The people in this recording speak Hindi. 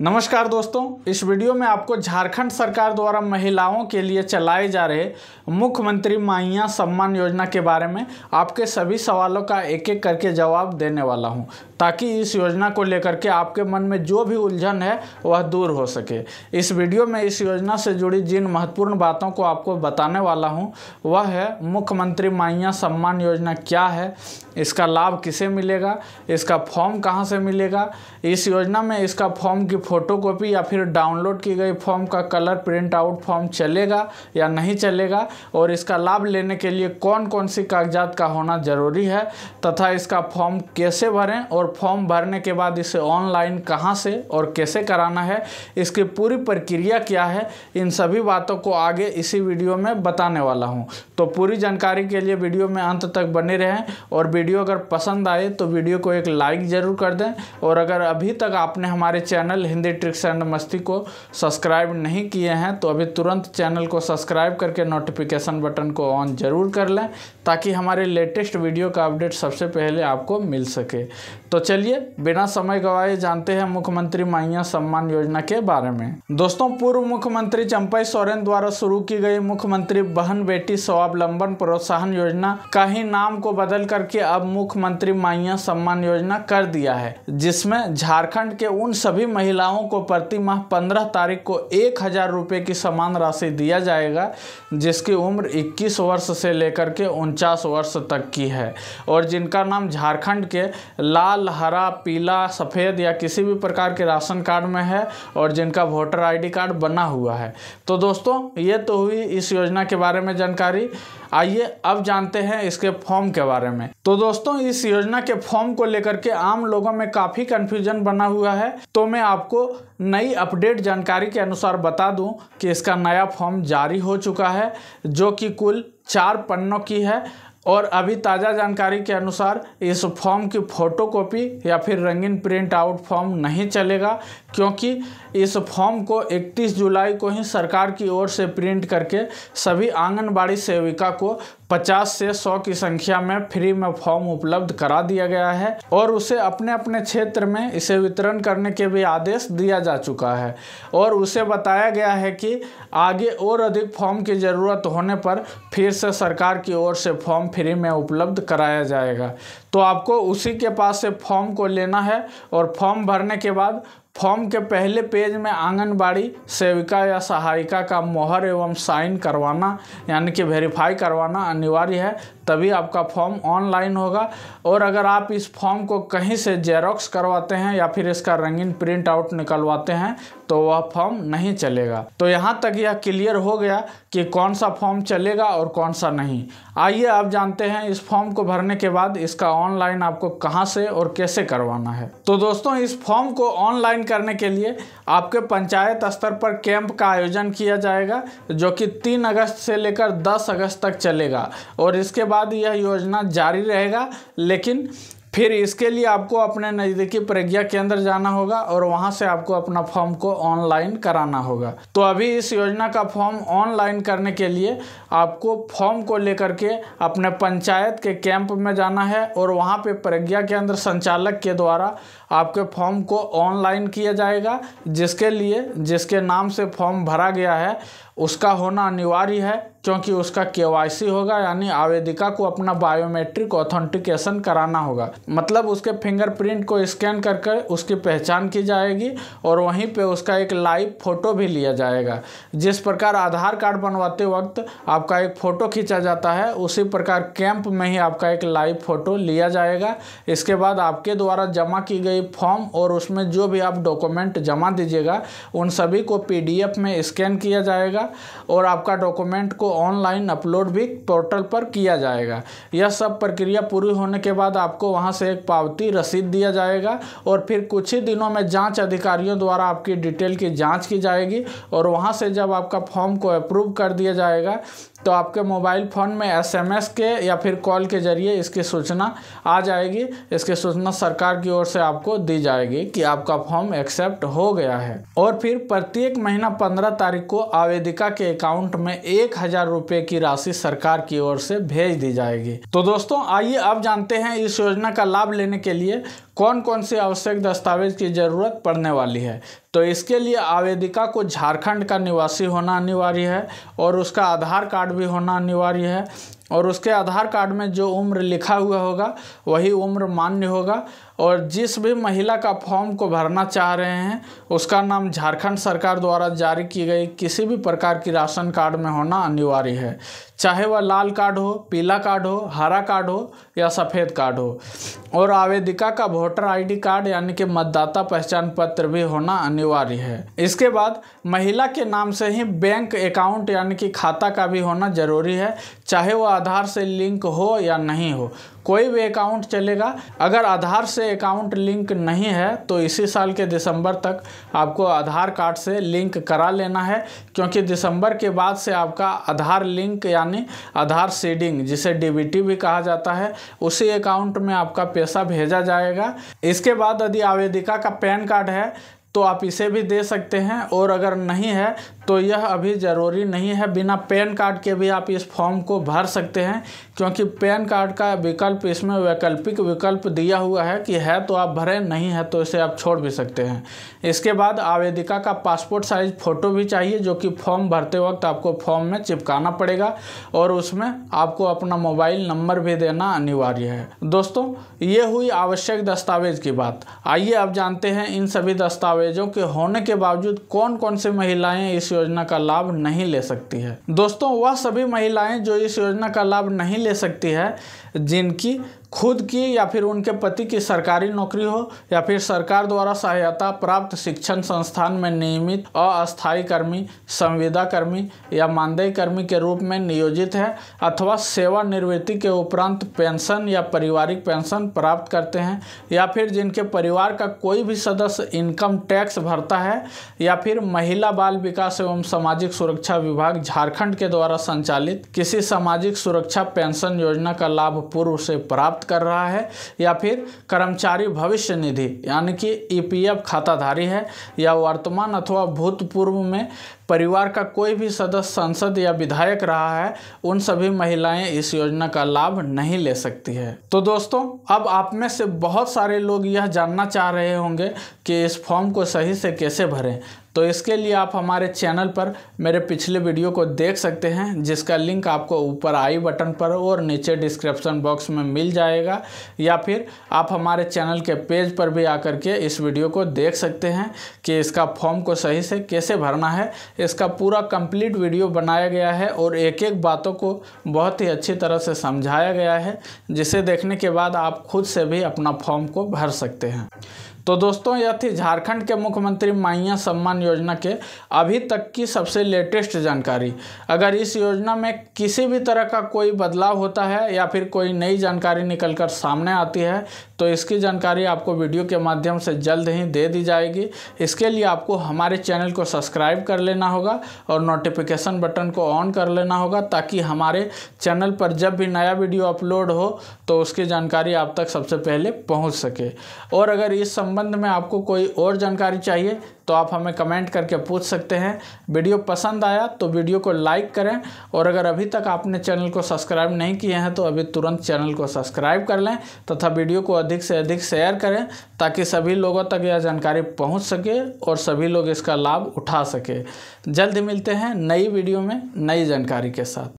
नमस्कार दोस्तों इस वीडियो में आपको झारखंड सरकार द्वारा महिलाओं के लिए चलाए जा रहे मुख्यमंत्री माइया सम्मान योजना के बारे में आपके सभी सवालों का एक एक करके जवाब देने वाला हूं ताकि इस योजना को लेकर के आपके मन में जो भी उलझन है वह दूर हो सके इस वीडियो में इस योजना से जुड़ी जिन महत्वपूर्ण बातों को आपको बताने वाला हूँ वह है मुख्यमंत्री माइया सम्मान योजना क्या है इसका लाभ किसे मिलेगा इसका फॉर्म कहाँ से मिलेगा इस योजना में इसका फॉर्म की फ़ोटोकॉपी या फिर डाउनलोड की गई फॉर्म का कलर प्रिंट आउट फॉर्म चलेगा या नहीं चलेगा और इसका लाभ लेने के लिए कौन कौन सी कागजात का होना ज़रूरी है तथा इसका फॉर्म कैसे भरें और फॉर्म भरने के बाद इसे ऑनलाइन कहाँ से और कैसे कराना है इसकी पूरी प्रक्रिया क्या है इन सभी बातों को आगे इसी वीडियो में बताने वाला हूँ तो पूरी जानकारी के लिए वीडियो में अंत तक बने रहें और वीडियो अगर पसंद आए तो वीडियो को एक लाइक ज़रूर कर दें और अगर अभी तक आपने हमारे चैनल हिंदी ट्रिक्स एंड मस्ती को सब्सक्राइब नहीं किए हैं तो अभी तुरंत चैनल को सब्सक्राइब करके नोटिफिकेशन बटन को ऑन ज़रूर कर लें ताकि हमारे लेटेस्ट वीडियो का अपडेट सबसे पहले आपको मिल सके तो चलिए बिना समय गवाए जानते हैं मुख्यमंत्री माइया सम्मान योजना के बारे में दोस्तों पूर्व मुख्यमंत्री चंपाई सोरेन द्वारा शुरू की गई मुख्यमंत्री बहन बेटी स्वावलंबन प्रोत्साहन योजना का ही नाम को बदल करके अब मुख्यमंत्री माइया सम्मान योजना कर दिया है जिसमें झारखंड के उन सभी महिला महिलाओं को प्रति माह पंद्रह तारीख को एक हज़ार रुपये की समान राशि दिया जाएगा जिसकी उम्र 21 वर्ष से लेकर के उनचास वर्ष तक की है और जिनका नाम झारखंड के लाल हरा पीला सफ़ेद या किसी भी प्रकार के राशन कार्ड में है और जिनका वोटर आईडी कार्ड बना हुआ है तो दोस्तों ये तो हुई इस योजना के बारे में जानकारी आइए अब जानते हैं इसके फॉर्म के बारे में तो दोस्तों इस योजना के फॉर्म को लेकर के आम लोगों में काफ़ी कन्फ्यूजन बना हुआ है तो मैं आपको नई अपडेट जानकारी के अनुसार बता दूं कि इसका नया फॉर्म जारी हो चुका है जो कि कुल चार पन्नों की है और अभी ताज़ा जानकारी के अनुसार इस फॉर्म की फ़ोटोकॉपी या फिर रंगीन प्रिंट आउट फॉर्म नहीं चलेगा क्योंकि इस फॉर्म को 31 जुलाई को ही सरकार की ओर से प्रिंट करके सभी आंगनबाड़ी सेविका को पचास से सौ की संख्या में फ्री में फॉर्म उपलब्ध करा दिया गया है और उसे अपने अपने क्षेत्र में इसे वितरण करने के भी आदेश दिया जा चुका है और उसे बताया गया है कि आगे और अधिक फॉर्म की ज़रूरत होने पर फिर से सरकार की ओर से फॉर्म फ्री में उपलब्ध कराया जाएगा तो आपको उसी के पास से फॉर्म को लेना है और फॉर्म भरने के बाद फॉर्म के पहले पेज में आंगनबाड़ी सेविका या सहायिका का मोहर एवं साइन करवाना यानी कि वेरीफाई करवाना अनिवार्य है तभी आपका फॉर्म ऑनलाइन होगा और अगर आप इस फॉर्म को कहीं से जेरोक्स करवाते हैं या फिर इसका रंगीन प्रिंट आउट निकलवाते हैं तो वह फॉर्म नहीं चलेगा तो यहाँ तक यह क्लियर हो गया कि कौन सा फॉर्म चलेगा और कौन सा नहीं आइए आप जानते हैं इस फॉर्म को भरने के बाद इसका ऑनलाइन आपको कहाँ से और कैसे करवाना है तो दोस्तों इस फॉर्म को ऑनलाइन करने के लिए आपके पंचायत स्तर पर कैंप का आयोजन किया जाएगा जो कि तीन अगस्त से लेकर दस अगस्त तक चलेगा और इसके बाद बाद यह योजना जारी रहेगा लेकिन फिर इसके लिए आपको अपने नज़दीकी प्रज्ञा केंद्र जाना होगा और वहां से आपको अपना फॉर्म को ऑनलाइन कराना होगा तो अभी इस योजना का फॉर्म ऑनलाइन करने के लिए आपको फॉर्म को लेकर के अपने पंचायत के कैंप में जाना है और वहां पे प्रज्ञा केंद्र संचालक के द्वारा आपके फॉर्म को ऑनलाइन किया जाएगा जिसके लिए जिसके नाम से फॉर्म भरा गया है उसका होना अनिवार्य है क्योंकि उसका के होगा यानी आवेदिका को अपना बायोमेट्रिक ऑथेंटिकेशन कराना होगा मतलब उसके फिंगरप्रिंट को स्कैन करके उसकी पहचान की जाएगी और वहीं पे उसका एक लाइव फ़ोटो भी लिया जाएगा जिस प्रकार आधार कार्ड बनवाते वक्त आपका एक फ़ोटो खींचा जाता है उसी प्रकार कैंप में ही आपका एक लाइव फ़ोटो लिया जाएगा इसके बाद आपके द्वारा जमा की गई फॉर्म और उसमें जो भी आप डॉक्यूमेंट जमा दीजिएगा उन सभी को पी में स्कैन किया जाएगा जाएगा और आपका डॉक्यूमेंट को ऑनलाइन अपलोड भी पोर्टल पर किया जाएगा यह सब प्रक्रिया पूरी होने के बाद आपको वहाँ से एक पावती रसीद दिया जाएगा और फिर कुछ ही दिनों में जाँच अधिकारियों द्वारा आपकी डिटेल की जाँच की जाएगी और वहाँ से जब आपका फॉर्म को अप्रूव कर दिया जाएगा तो आपके मोबाइल फ़ोन में एसएमएस के या फिर कॉल के ज़रिए इसकी सूचना आ जाएगी इसकी सूचना सरकार की ओर से आपको दी जाएगी कि आपका फॉर्म एक्सेप्ट हो गया है और फिर प्रत्येक महीना पंद्रह तारीख को आवेदिका के अकाउंट में एक हज़ार रुपये की राशि सरकार की ओर से भेज दी जाएगी तो दोस्तों आइए अब जानते हैं इस योजना का लाभ लेने के लिए कौन कौन से आवश्यक दस्तावेज की ज़रूरत पड़ने वाली है तो इसके लिए आवेदिका को झारखंड का निवासी होना अनिवार्य है और उसका आधार कार्ड भी होना अनिवार्य है और उसके आधार कार्ड में जो उम्र लिखा हुआ होगा वही उम्र मान्य होगा और जिस भी महिला का फॉर्म को भरना चाह रहे हैं उसका नाम झारखंड सरकार द्वारा जारी की गई किसी भी प्रकार की राशन कार्ड में होना अनिवार्य है चाहे वह लाल कार्ड हो पीला कार्ड हो हरा कार्ड हो या सफ़ेद कार्ड हो और आवेदिका का वोटर आईडी कार्ड यानी कि मतदाता पहचान पत्र भी होना अनिवार्य है इसके बाद महिला के नाम से ही बैंक अकाउंट यानी कि खाता का भी होना ज़रूरी है चाहे वह आधार से लिंक हो या नहीं हो कोई भी अकाउंट चलेगा अगर आधार से अकाउंट लिंक नहीं है तो इसी साल के दिसंबर तक आपको आधार कार्ड से लिंक करा लेना है क्योंकि दिसंबर के बाद से आपका आधार लिंक यानी आधार सीडिंग जिसे डीबीटी भी कहा जाता है उसी अकाउंट में आपका पैसा भेजा जाएगा इसके बाद यदि आवेदिका का पैन कार्ड है तो आप इसे भी दे सकते हैं और अगर नहीं है तो यह अभी ज़रूरी नहीं है बिना पैन कार्ड के भी आप इस फॉर्म को भर सकते हैं क्योंकि पैन कार्ड का विकल्प इसमें वैकल्पिक विकल्प दिया हुआ है कि है तो आप भरें नहीं है तो इसे आप छोड़ भी सकते हैं इसके बाद आवेदिका का पासपोर्ट साइज फ़ोटो भी चाहिए जो कि फॉर्म भरते वक्त आपको फॉर्म में चिपकाना पड़ेगा और उसमें आपको अपना मोबाइल नंबर भी देना अनिवार्य है दोस्तों ये हुई आवश्यक दस्तावेज़ की बात आइए आप जानते हैं इन सभी दस्तावेज दस्तावेजों के होने के बावजूद कौन कौन सी महिलाएं इस योजना का लाभ नहीं ले सकती है दोस्तों वह सभी महिलाएं जो इस योजना का लाभ नहीं ले सकती है जिनकी खुद की या फिर उनके पति की सरकारी नौकरी हो या फिर सरकार द्वारा सहायता प्राप्त शिक्षण संस्थान में नियमित अस्थायी कर्मी संविदा कर्मी या मानदेय कर्मी के रूप में नियोजित है अथवा सेवानिवृत्ति के उपरांत पेंशन या पारिवारिक पेंशन प्राप्त करते हैं या फिर जिनके परिवार का कोई भी सदस्य इनकम टैक्स भरता है या फिर महिला बाल विकास एवं सामाजिक सुरक्षा विभाग झारखंड के द्वारा संचालित किसी सामाजिक सुरक्षा पेंशन योजना का लाभ पूर्व से प्राप्त प्राप्त कर रहा है या फिर कर्मचारी भविष्य निधि यानी कि ईपीएफ e खाताधारी है या वर्तमान अथवा भूतपूर्व में परिवार का कोई भी सदस्य सांसद या विधायक रहा है उन सभी महिलाएं इस योजना का लाभ नहीं ले सकती है तो दोस्तों अब आप में से बहुत सारे लोग यह जानना चाह रहे होंगे कि इस फॉर्म को सही से कैसे भरें तो इसके लिए आप हमारे चैनल पर मेरे पिछले वीडियो को देख सकते हैं जिसका लिंक आपको ऊपर आई बटन पर और नीचे डिस्क्रिप्शन बॉक्स में मिल जाएगा या फिर आप हमारे चैनल के पेज पर भी आकर के इस वीडियो को देख सकते हैं कि इसका फॉर्म को सही से कैसे भरना है इसका पूरा कंप्लीट वीडियो बनाया गया है और एक एक बातों को बहुत ही अच्छी तरह से समझाया गया है जिसे देखने के बाद आप खुद से भी अपना फॉर्म को भर सकते हैं तो दोस्तों यह थी झारखंड के मुख्यमंत्री माइया सम्मान योजना के अभी तक की सबसे लेटेस्ट जानकारी अगर इस योजना में किसी भी तरह का कोई बदलाव होता है या फिर कोई नई जानकारी निकल कर सामने आती है तो इसकी जानकारी आपको वीडियो के माध्यम से जल्द ही दे दी जाएगी इसके लिए आपको हमारे चैनल को सब्सक्राइब कर लेना होगा और नोटिफिकेशन बटन को ऑन कर लेना होगा ताकि हमारे चैनल पर जब भी नया वीडियो अपलोड हो तो उसकी जानकारी आप तक सबसे पहले पहुँच सके और अगर इस संबंध में आपको कोई और जानकारी चाहिए तो आप हमें कमेंट करके पूछ सकते हैं वीडियो पसंद आया तो वीडियो को लाइक करें और अगर अभी तक आपने चैनल को सब्सक्राइब नहीं किए हैं तो अभी तुरंत चैनल को सब्सक्राइब कर लें तथा वीडियो को अधिक से अधिक शेयर करें ताकि सभी लोगों तक यह जानकारी पहुँच सके और सभी लोग इसका लाभ उठा सके जल्द मिलते हैं नई वीडियो में नई जानकारी के साथ